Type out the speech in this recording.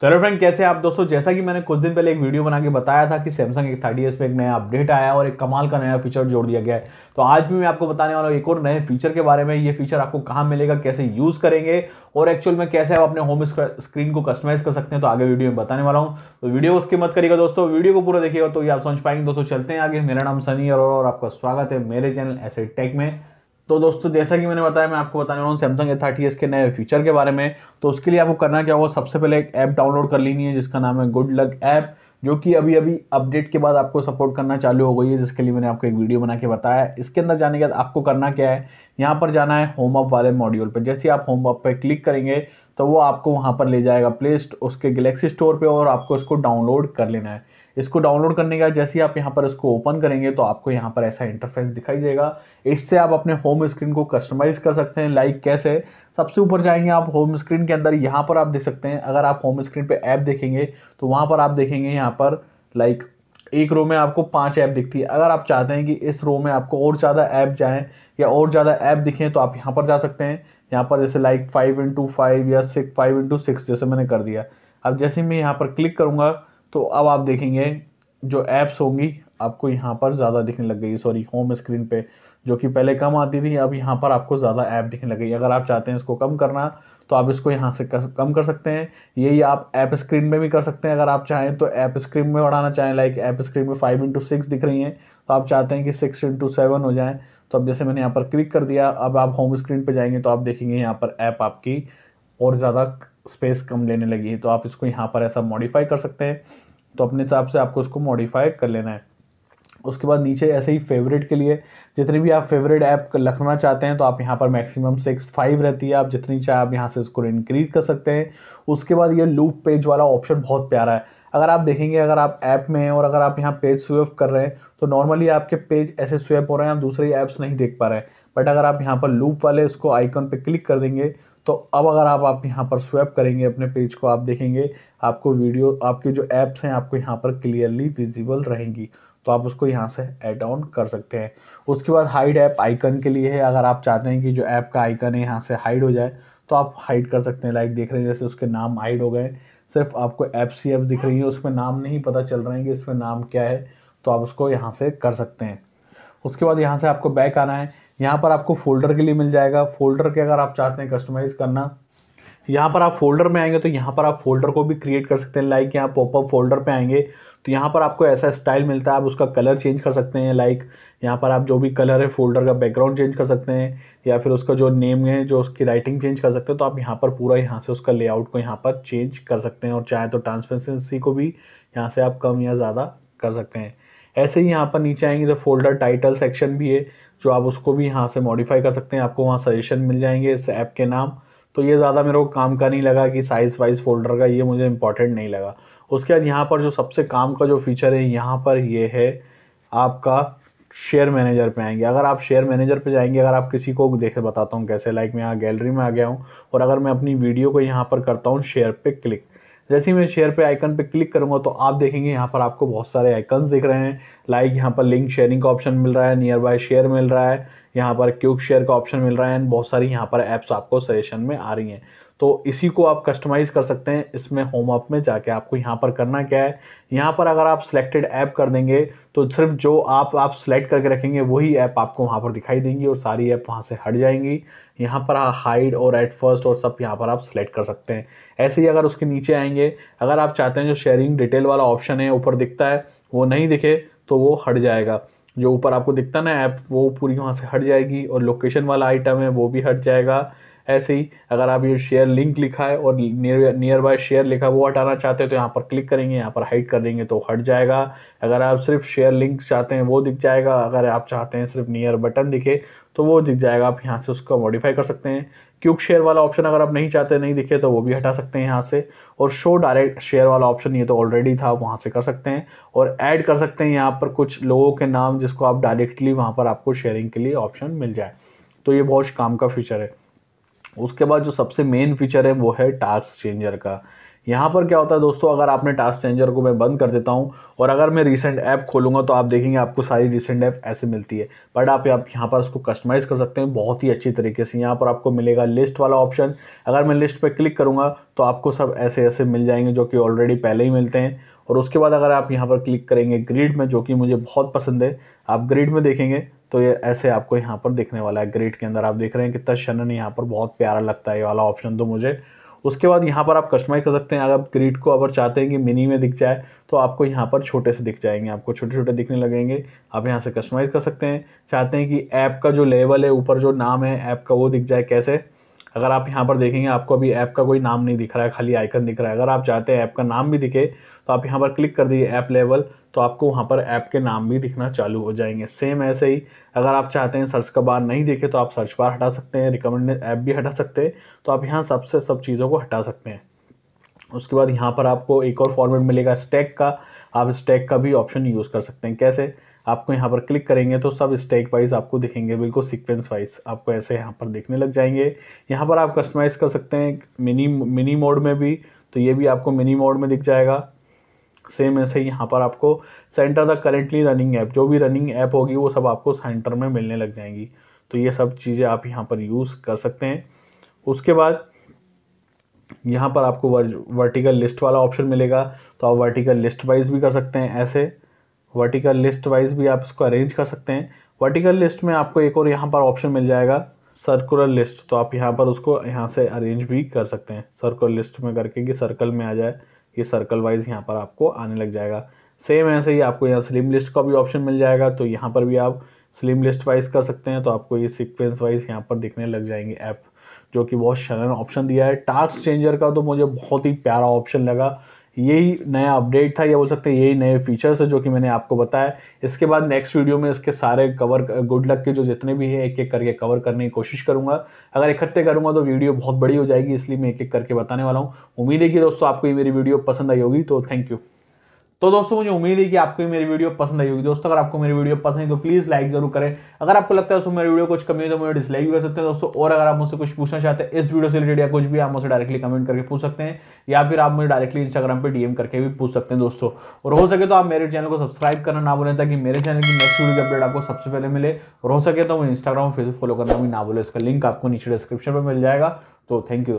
तो hello friend कैसे आप दोस्तों जैसा कि मैंने कुछ दिन पहले एक वीडियो बना के बताया था कि सैमसंग एक थर्टी एस पे एक नया अपडेट आया और एक कमाल का नया फीचर जोड़ दिया गया है तो आज भी मैं आपको बताने वाला हूँ एक और नए फीचर के बारे में ये फीचर आपको कहाँ मिलेगा कैसे यूज़ करेंगे और एक्चुअल में कैसे आप अपने होम स्क्रीन को कस्टमाइज कर सकते हैं तो आगे वीडियो में बताने वाला हूँ तो वीडियो उसकी मत करिएगा दोस्तों वीडियो को पूरा देखिएगा तो ये आप समझ पाएंगे दोस्तों चलते हैं आगे मेरा नाम सनी और, और आपका स्वागत है मेरे चैनल ऐसे टेक में तो दोस्तों जैसा कि मैंने बताया मैं आपको बताने वाला हूँ सैमसंग ए थर्टी के नए फीचर के बारे में तो उसके लिए आपको करना क्या होगा सबसे पहले एक ऐप डाउनलोड कर लेनी है जिसका नाम है गुड लक ऐप जो कि अभी अभी अपडेट के बाद आपको सपोर्ट करना चालू हो गई है जिसके लिए मैंने आपको एक वीडियो बना के बताया इसके अंदर जाने के बाद आपको करना क्या है यहाँ पर जाना है होम अप वाले मॉड्यूल पर जैसे आप होम अप पर क्लिक करेंगे तो वो आपको वहाँ पर ले जाएगा प्ले उसके गलेक्सी स्टोर पर और आपको इसको डाउनलोड कर लेना है इसको डाउनलोड करने का जैसे ही आप यहाँ पर इसको ओपन करेंगे तो आपको यहाँ पर ऐसा इंटरफेस दिखाई देगा इससे आप अपने होम स्क्रीन को कस्टमाइज़ कर सकते हैं लाइक कैसे सबसे ऊपर जाएंगे आप होम स्क्रीन के अंदर यहाँ पर आप देख सकते हैं अगर आप होम स्क्रीन पर ऐप देखेंगे तो वहाँ पर आप देखेंगे यहाँ पर लाइक एक रो में आपको पांच ऐप दिखती है अगर आप चाहते हैं कि इस रो में आपको और ज़्यादा ऐप जाएँ या और ज़्यादा ऐप दिखें तो आप यहाँ पर जा सकते हैं यहाँ पर जैसे लाइक फाइव इंटू फाइव या सिक्स फाइव इंटू सिक्स जैसे मैंने कर दिया अब जैसे मैं यहाँ पर क्लिक करूँगा तो अब आप देखेंगे जो ऐप्स होंगी आपको यहाँ पर ज़्यादा दिखने लग गई सॉरी होम स्क्रीन पे जो कि पहले कम आती थी अब यहाँ पर आपको ज़्यादा ऐप दिखने लग गई अगर आप चाहते हैं इसको कम करना तो आप इसको यहाँ से कम कर सकते हैं यही आप ऐप स्क्रीन में भी कर सकते हैं अगर आप चाहें तो ऐप स्क्रीन में बढ़ाना चाहें लाइक ऐप स्क्रीन में फाइव इंटू सिक्स दिख रही हैं तो आप चाहते हैं कि सिक्स इंटू सेवन हो जाए तो अब जैसे मैंने यहाँ पर क्लिक कर दिया अब आप होम स्क्रीन पर जाएंगे तो आप देखेंगे यहाँ पर ऐप आपकी और ज़्यादा स्पेस कम लेने लगी है तो आप इसको यहाँ पर ऐसा मॉडिफाई कर सकते हैं तो अपने हिसाब से आपको इसको मॉडिफाई कर लेना है उसके बाद नीचे ऐसे ही फेवरेट के लिए जितने भी आप फेवरेट ऐप रखना चाहते हैं तो आप यहाँ पर मैक्सिमम सिक्स फाइव रहती है आप जितनी चाहे आप यहाँ से इसको इंक्रीज कर सकते हैं उसके बाद ये लूप पेज वाला ऑप्शन बहुत प्यारा है अगर आप देखेंगे अगर आप ऐप में हैं और अगर आप यहाँ पेज स्वेप कर रहे हैं तो नॉर्मली आपके पेज ऐसे स्वेप हो रहे हैं आप दूसरे ऐप्स नहीं देख पा रहे हैं बट अगर आप यहाँ पर लूप वाले इसको आइकन पर क्लिक कर देंगे तो अब अगर आप आप यहाँ पर स्वैप करेंगे अपने पेज को आप देखेंगे आपको वीडियो आपके जो ऐप्स हैं आपको यहाँ पर क्लियरली विजिबल रहेंगी तो आप उसको यहाँ से एड ऑन कर सकते हैं उसके बाद हाइड ऐप आइकन के लिए है अगर आप चाहते हैं कि जो ऐप का आइकन है यहाँ से हाइड हो जाए तो आप हाइड कर सकते हैं लाइक देख रहे हैं जैसे उसके नाम हाइड हो गए सिर्फ आपको ऐप्स ही ऐप्स दिख रही हैं उसमें नाम नहीं पता चल रहे हैं कि इसमें नाम क्या है तो आप उसको यहाँ से कर सकते हैं उसके बाद यहाँ से आपको बैक आना है यहाँ पर आपको फोल्डर के लिए मिल जाएगा फोल्डर के अगर आप चाहते हैं कस्टमाइज़ करना यहाँ पर आप फोल्डर में आएंगे तो यहाँ पर आप फोल्डर को भी क्रिएट कर सकते हैं लाइक यहाँ पॉपअप फोल्डर पे आएंगे तो यहाँ पर आपको ऐसा स्टाइल मिलता है आप उसका कलर चेंज कर सकते हैं लाइक यहाँ पर आप जो भी कलर है फोल्डर का बैकग्राउंड चेंज कर सकते हैं या फिर उसका जो नेम है जो उसकी राइटिंग चेंज कर सकते हैं तो आप यहाँ पर पूरा यहाँ से उसका लेआउट को यहाँ पर चेंज कर सकते हैं और चाहें तो ट्रांसपेरेंसी को भी यहाँ से आप कम या ज़्यादा कर सकते हैं ऐसे ही यहाँ पर नीचे आएंगे तो फोल्डर टाइटल सेक्शन भी है जो आप उसको भी यहाँ से मॉडिफाई कर सकते हैं आपको वहाँ सजेशन मिल जाएंगे इस ऐप के नाम तो ये ज़्यादा मेरे को काम का नहीं लगा कि साइज़ वाइज फोल्डर का ये मुझे इंपॉर्टेंट नहीं लगा उसके बाद यहाँ पर जो सबसे काम का जो फीचर है यहाँ पर ये है आपका शेयर मैनेजर पे आएंगे अगर आप शेयर मैनेजर पे जाएंगे अगर आप किसी को देखे बताता हूँ कैसे लाइक मैं यहाँ गैलरी में आ गया हूँ और अगर मैं अपनी वीडियो को यहाँ पर करता हूँ शेयर पे क्लिक जैसे ही मैं शेयर पे आइकन पे क्लिक करूंगा तो आप देखेंगे यहाँ पर आपको बहुत सारे आइकन्स दिख रहे हैं लाइक यहाँ पर लिंक शेयरिंग का ऑप्शन मिल रहा है नियर बाय शेयर मिल रहा है यहाँ पर क्यूक शेयर का ऑप्शन मिल रहा है एंड बहुत सारी यहाँ पर एप्स आपको सजेशन में आ रही हैं तो इसी को आप कस्टमाइज़ कर सकते हैं इसमें होम अप में जाके आपको यहाँ पर करना क्या है यहाँ पर अगर आप सिलेक्टेड ऐप कर देंगे तो सिर्फ जो आप आप सेलेक्ट करके रखेंगे वही ऐप आपको वहाँ पर दिखाई देंगी और सारी ऐप वहाँ से हट जाएंगी यहाँ पर हाइड और एट फर्स्ट और सब यहाँ पर आप सेलेक्ट कर सकते हैं ऐसे ही अगर उसके नीचे आएंगे अगर आप चाहते हैं जो शेयरिंग डिटेल वाला ऑप्शन है ऊपर दिखता है वो नहीं दिखे तो वो हट जाएगा जो ऊपर आपको दिखता ना ऐप वो पूरी वहाँ से हट जाएगी और लोकेशन वाला आइटम है वो भी हट जाएगा ऐसे ही अगर आप ये शेयर लिंक लिखा है और नियर नियर बाय शेयर लिखा वो हटाना चाहते हैं तो यहाँ पर क्लिक करेंगे यहाँ पर हाइड कर देंगे तो हट जाएगा अगर आप सिर्फ शेयर लिंक चाहते हैं वो दिख जाएगा अगर आप चाहते हैं सिर्फ नियर बटन दिखे तो वो दिख जाएगा आप यहाँ से उसको मॉडिफाई कर सकते हैं क्यूक शेयर वाला ऑप्शन अगर आप नहीं चाहते नहीं दिखे तो वो भी हटा सकते हैं यहाँ से और शो डायरेक्ट शेयर वाला ऑप्शन ये तो ऑलरेडी था वहाँ से कर सकते हैं और ऐड कर सकते हैं यहाँ पर कुछ लोगों के नाम जिसको आप डायरेक्टली वहाँ पर आपको शेयरिंग के लिए ऑप्शन मिल जाए तो ये बहुत काम का फीचर है उसके बाद जो सबसे मेन फीचर है वो है टास्क चेंजर का यहाँ पर क्या होता है दोस्तों अगर आपने टास्क चेंजर को मैं बंद कर देता हूँ और अगर मैं रिसेंट ऐप खोलूँगा तो आप देखेंगे आपको सारी रिसेंट ऐप ऐसे मिलती है बट आप यहाँ पर उसको कस्टमाइज़ कर सकते हैं बहुत ही अच्छी तरीके से यहाँ पर आपको मिलेगा लिस्ट वाला ऑप्शन अगर मैं लिस्ट पर क्लिक करूँगा तो आपको सब ऐसे ऐसे मिल जाएंगे जो कि ऑलरेडी पहले ही मिलते हैं और उसके बाद अगर आप यहाँ पर क्लिक करेंगे ग्रिड में जो कि मुझे बहुत पसंद है आप ग्रिड में देखेंगे तो ये ऐसे आपको यहाँ पर दिखने वाला है ग्रेड के अंदर आप देख रहे हैं कितना शनन यहाँ पर बहुत प्यारा लगता है ये वाला ऑप्शन तो मुझे उसके बाद यहाँ पर आप कस्टमाइज कर सकते हैं अगर आप को अगर चाहते हैं कि मिनी में दिख जाए तो आपको यहाँ पर छोटे से दिख जाएंगे आपको छोटे छोटे दिखने लगेंगे आप यहाँ से कस्टमाइज़ कर सकते हैं चाहते हैं कि ऐप का जो लेवल है ऊपर जो नाम है ऐप का वो दिख जाए कैसे अगर आप यहाँ पर देखेंगे आपको अभी ऐप का कोई नाम नहीं दिख रहा है खाली आइकन दिख रहा है अगर आप चाहते हैं ऐप का नाम भी दिखे तो आप यहाँ पर क्लिक कर दीजिए ऐप लेवल तो आपको वहाँ पर ऐप के नाम भी दिखना चालू हो जाएंगे सेम ऐसे ही अगर आप चाहते हैं सर्च का बार नहीं देखे तो आप सर्च बार हटा सकते हैं रिकमेंडेड ऐप भी हटा सकते हैं तो आप यहाँ सबसे सब चीज़ों को हटा सकते हैं उसके बाद यहाँ पर आपको एक और फॉर्मेट मिलेगा स्टैक का आप स्टैक का भी ऑप्शन यूज़ कर सकते हैं कैसे आपको यहाँ पर क्लिक करेंगे तो सब स्टैक वाइज आपको दिखेंगे बिल्कुल सीक्वेंस वाइज आपको ऐसे यहाँ पर देखने लग जाएंगे यहाँ पर आप कस्टमाइज़ कर सकते हैं मिनी मिनी मोड में भी तो ये भी आपको मिनी मोड में दिख जाएगा सेम ऐसे यहाँ पर आपको centre the currently running app जो भी रनिंग ऐप होगी वो सब आपको सेंटर में मिलने लग जाएंगी तो ये सब चीज़ें आप यहाँ पर यूज़ कर सकते हैं उसके बाद यहाँ पर आपको वर्टिकल लिस्ट वाला ऑप्शन मिलेगा तो आप वर्टिकल लिस्ट वाइज भी कर सकते हैं ऐसे वर्टिकल लिस्ट वाइज भी आप इसको अरेंज कर सकते हैं वर्टिकल लिस्ट में आपको एक और यहाँ पर ऑप्शन मिल जाएगा सर्कुलर लिस्ट तो आप यहाँ पर उसको यहाँ से अरेंज भी कर सकते हैं सर्कुलर लिस्ट में करके कि सर्कल में आ जाए ये सर्कल वाइज यहाँ पर आपको आने लग जाएगा सेम ऐसे ही आपको यहाँ स्लिम लिस्ट का भी ऑप्शन मिल जाएगा तो यहाँ पर भी आप स्लिम लिस्ट वाइज कर सकते हैं तो आपको ये सिक्वेंस वाइज यहाँ पर दिखने लग जाएंगे ऐप जो कि बहुत शरण ऑप्शन दिया है टास्क चेंजर का तो मुझे बहुत ही प्यारा ऑप्शन लगा यही नया अपडेट था या बोल सकते हैं यही नए फीचर्स है जो कि मैंने आपको बताया इसके बाद नेक्स्ट वीडियो में इसके सारे कवर गुड लक के जो जितने भी है एक एक करके कवर करने की कोशिश करूंगा अगर इकट्ठे करूंगा तो वीडियो बहुत बड़ी हो जाएगी इसलिए मैं एक एक करके बताने वाला हूँ उम्मीद है कि दोस्तों आपको ये मेरी वीडियो पसंद आई होगी तो थैंक यू तो दोस्तों मुझे उम्मीद है कि आपको मेरी वीडियो पसंद आई होगी दोस्तों अगर आपको मेरी वीडियो पसंद है तो प्लीज़ लाइक जरूर करें अगर आपको लगता है उसमें मेरी वीडियो कुछ कमी है तो मुझे डिसलाइक भी कर सकते हैं दोस्तों और अगर आप मुझसे कुछ पूछना चाहते हैं इस वीडियो से रिलेटेड या कुछ भी आप मुझे डायरेक्टली कमेंट करके पूछ सकते हैं या फिर आप मुझे डायरेक्टली इंस्टाग्राम पर डीएम करके भी पूछ सकते हैं दोस्तों और हो सके तो आप मेरे चैनल को सब्सक्राइब करना ना बोले ताकि मेरे चैनल की नेक्स्ट वीडियो अपडेट आपको सबसे पहले मिले और हो सके तो मुझे इंस्टाग्राम और फेसबुक फॉलो करना भी ना बोले इसका लिंक आपको नीचे डिस्क्रिप्शन पर मिल जाएगा तो थैंक यू